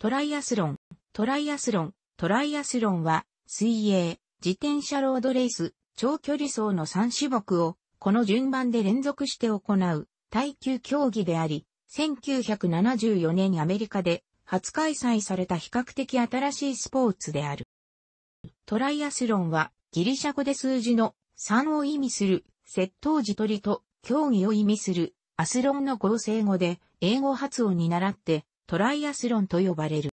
トライアスロン、トライアスロン、トライアスロンは、水泳、自転車ロードレース、長距離走の3種目を、この順番で連続して行う、耐久競技であり、1974年アメリカで初開催された比較的新しいスポーツである。トライアスロンはギリシャ語で数字の3を意味する窃盗時取りと競技を意味するアスロンの合成語で英語発音に習ってトライアスロンと呼ばれる。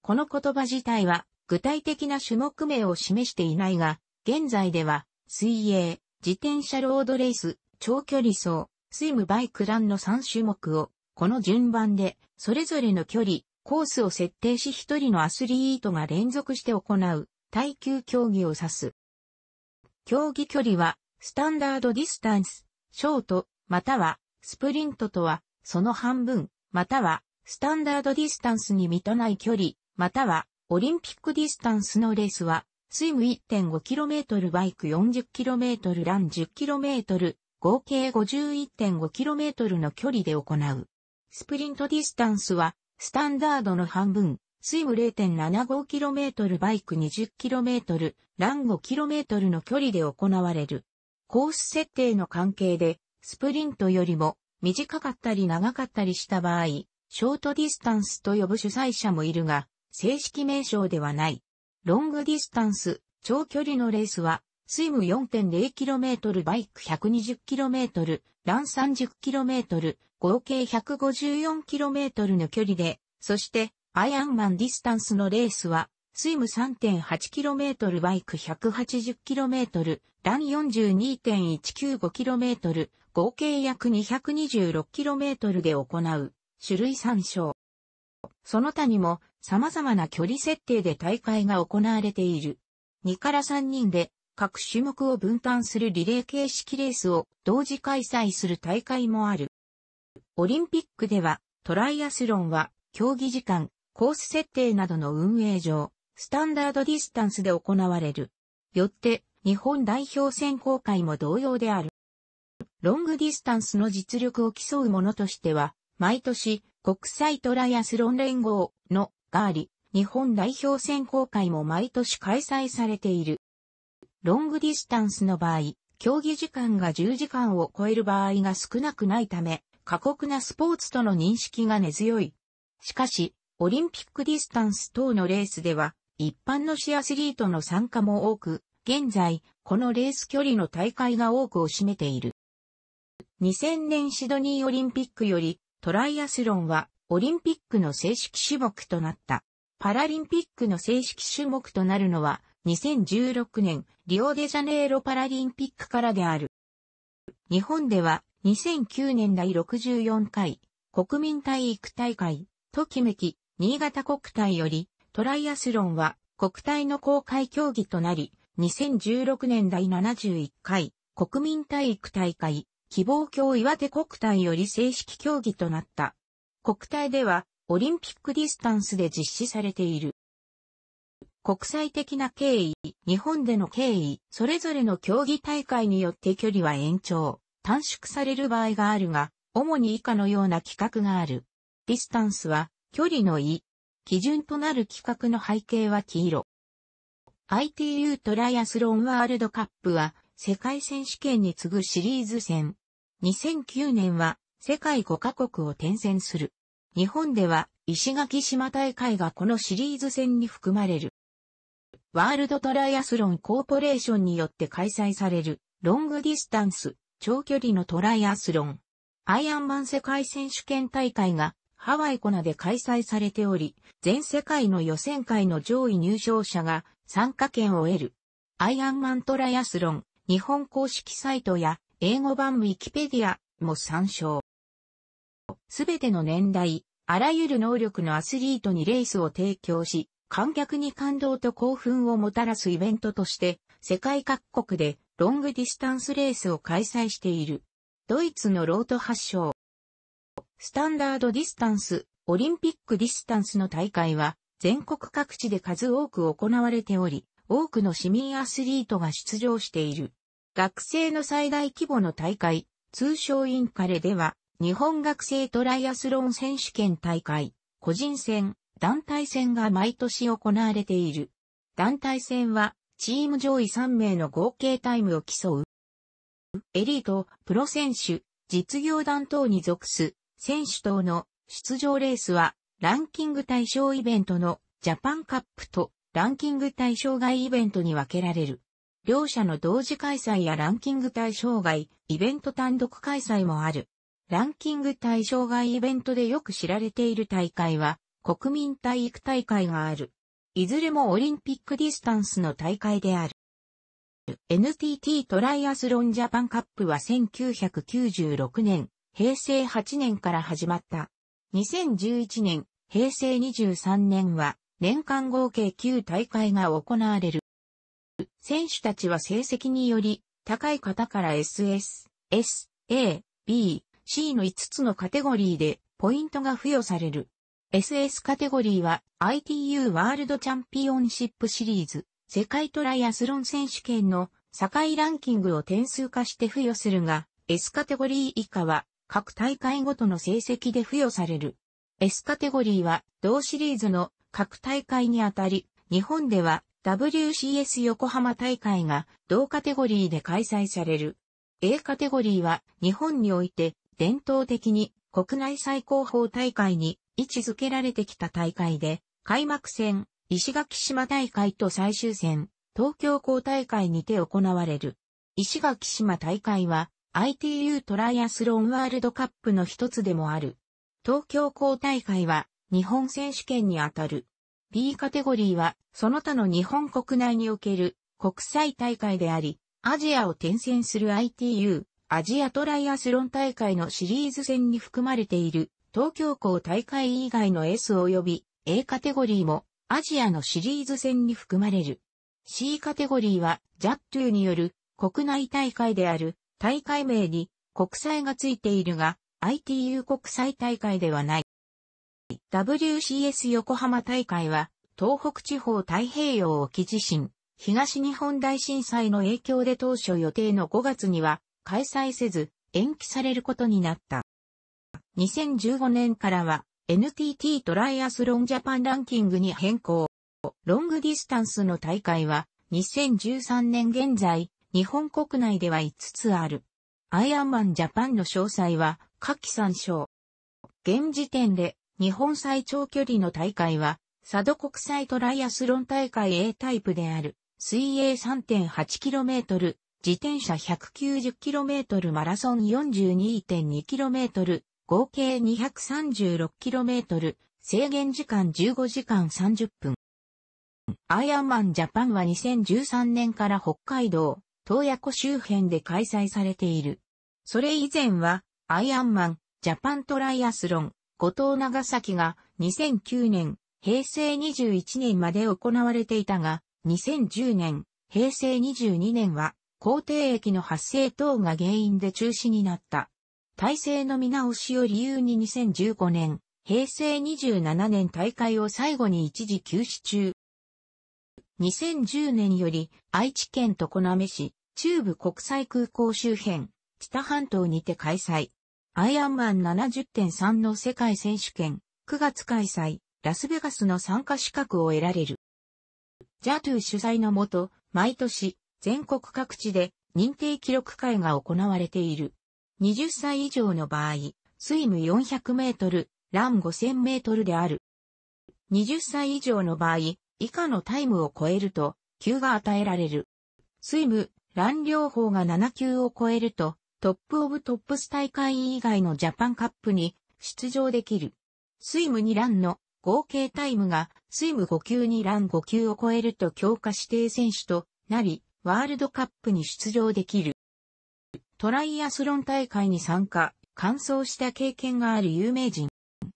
この言葉自体は具体的な種目名を示していないが、現在では水泳、自転車ロードレース、長距離走、スイムバイクランの3種目を、この順番で、それぞれの距離、コースを設定し一人のアスリートが連続して行う、耐久競技を指す。競技距離は、スタンダードディスタンス、ショート、または、スプリントとは、その半分、または、スタンダードディスタンスに満たない距離、またはオリンピックディスタンスのレースは、スイム 1.5km バイク 40km ラン 10km 合計 51.5km の距離で行う。スプリントディスタンスはスタンダードの半分、スイム 0.75km バイク 20km ラン 5km の距離で行われる。コース設定の関係でスプリントよりも短かったり長かったりした場合、ショートディスタンスと呼ぶ主催者もいるが、正式名称ではない。ロングディスタンス、長距離のレースは、スイム 4.0km バイク 120km、ラン 30km、合計 154km の距離で、そして、アイアンマンディスタンスのレースは、スイム 3.8km バイク 180km、ラン 42.195km、合計約 226km で行う。種類参照。その他にも様々な距離設定で大会が行われている。2から3人で各種目を分担するリレー形式レースを同時開催する大会もある。オリンピックではトライアスロンは競技時間、コース設定などの運営上、スタンダードディスタンスで行われる。よって日本代表選考会も同様である。ロングディスタンスの実力を競うものとしては、毎年、国際トライアスロン連合のがあり、日本代表選考会も毎年開催されている。ロングディスタンスの場合、競技時間が10時間を超える場合が少なくないため、過酷なスポーツとの認識が根強い。しかし、オリンピックディスタンス等のレースでは、一般のシアスリートの参加も多く、現在、このレース距離の大会が多くを占めている。2000年シドニーオリンピックよりトライアスロンはオリンピックの正式種目となった。パラリンピックの正式種目となるのは2016年リオデジャネイロパラリンピックからである。日本では2009年第64回国民体育大会ときめき新潟国体よりトライアスロンは国体の公開競技となり2016年第71回国民体育大会希望郷岩手国体より正式競技となった。国体では、オリンピックディスタンスで実施されている。国際的な経緯、日本での経緯、それぞれの競技大会によって距離は延長、短縮される場合があるが、主に以下のような規格がある。ディスタンスは、距離の位。基準となる規格の背景は黄色。ITU トライアスロンワールドカップは、世界選手権に次ぐシリーズ戦。2009年は世界5カ国を転戦する。日本では石垣島大会がこのシリーズ戦に含まれる。ワールドトライアスロンコーポレーションによって開催されるロングディスタンス長距離のトライアスロン。アイアンマン世界選手権大会がハワイコナで開催されており、全世界の予選会の上位入賞者が参加権を得る。アイアンマントライアスロン、日本公式サイトや英語版ウィキペディアも参照。すべての年代、あらゆる能力のアスリートにレースを提供し、観客に感動と興奮をもたらすイベントとして、世界各国でロングディスタンスレースを開催している。ドイツのロート発祥。スタンダードディスタンス、オリンピックディスタンスの大会は、全国各地で数多く行われており、多くの市民アスリートが出場している。学生の最大規模の大会、通称インカレでは、日本学生トライアスロン選手権大会、個人戦、団体戦が毎年行われている。団体戦は、チーム上位3名の合計タイムを競う。エリート、プロ選手、実業団等に属す、選手等の出場レースは、ランキング対象イベントのジャパンカップとランキング対象外イベントに分けられる。両者の同時開催やランキング対象外、イベント単独開催もある。ランキング対象外イベントでよく知られている大会は、国民体育大会がある。いずれもオリンピックディスタンスの大会である。NTT トライアスロンジャパンカップは1996年、平成8年から始まった。2011年、平成23年は年間合計9大会が行われる。選手たちは成績により、高い方から SS、S、A、B、C の5つのカテゴリーでポイントが付与される。SS カテゴリーは ITU ワールドチャンピオンシップシリーズ世界トライアスロン選手権の境ランキングを点数化して付与するが S カテゴリー以下は各大会ごとの成績で付与される。S カテゴリーは同シリーズの各大会にあたり日本では WCS 横浜大会が同カテゴリーで開催される。A カテゴリーは日本において伝統的に国内最高峰大会に位置づけられてきた大会で、開幕戦、石垣島大会と最終戦、東京港大会にて行われる。石垣島大会は ITU トライアスロンワールドカップの一つでもある。東京港大会は日本選手権にあたる。P カテゴリーは、その他の日本国内における国際大会であり、アジアを転戦する ITU、アジアトライアスロン大会のシリーズ戦に含まれている、東京港大会以外の S 及び A カテゴリーも、アジアのシリーズ戦に含まれる。C カテゴリーは、ジャットによる国内大会である大会名に国際がついているが、ITU 国際大会ではない。WCS 横浜大会は、東北地方太平洋沖地震、東日本大震災の影響で当初予定の5月には開催せず延期されることになった。2015年からは NTT トライアスロンジャパンランキングに変更。ロングディスタンスの大会は2013年現在日本国内では5つある。アイアンマンジャパンの詳細は下記参照。現時点で日本最長距離の大会は、佐渡国際トライアスロン大会 A タイプである、水泳 3.8km、自転車 190km マラソン 42.2km、合計 236km、制限時間15時間30分。アイアンマンジャパンは2013年から北海道、東野湖周辺で開催されている。それ以前は、アイアンマン、ジャパントライアスロン、後藤長崎が2009年、平成21年まで行われていたが、2010年、平成22年は、皇帝駅の発生等が原因で中止になった。体制の見直しを理由に2015年、平成27年大会を最後に一時休止中。2010年より愛知県常滑市、中部国際空港周辺、知多半島にて開催。アイアンマン70.3の世界選手権、9月開催、ラスベガスの参加資格を得られる。ジャトゥ主催のもと、毎年、全国各地で認定記録会が行われている。20歳以上の場合、スイム400メートル、ラン5000メートルである。20歳以上の場合、以下のタイムを超えると、級が与えられる。スイム、ラン両方が7級を超えると、トップオブトップス大会以外のジャパンカップに出場できる。スイム2ランの合計タイムがスイム5級2ラン5級を超えると強化指定選手となり、ワールドカップに出場できる。トライアスロン大会に参加、完走した経験がある有名人。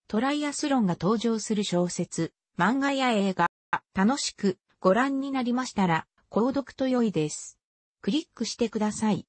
トライアスロンが登場する小説、漫画や映画、楽しくご覧になりましたら、購読と良いです。クリックしてください。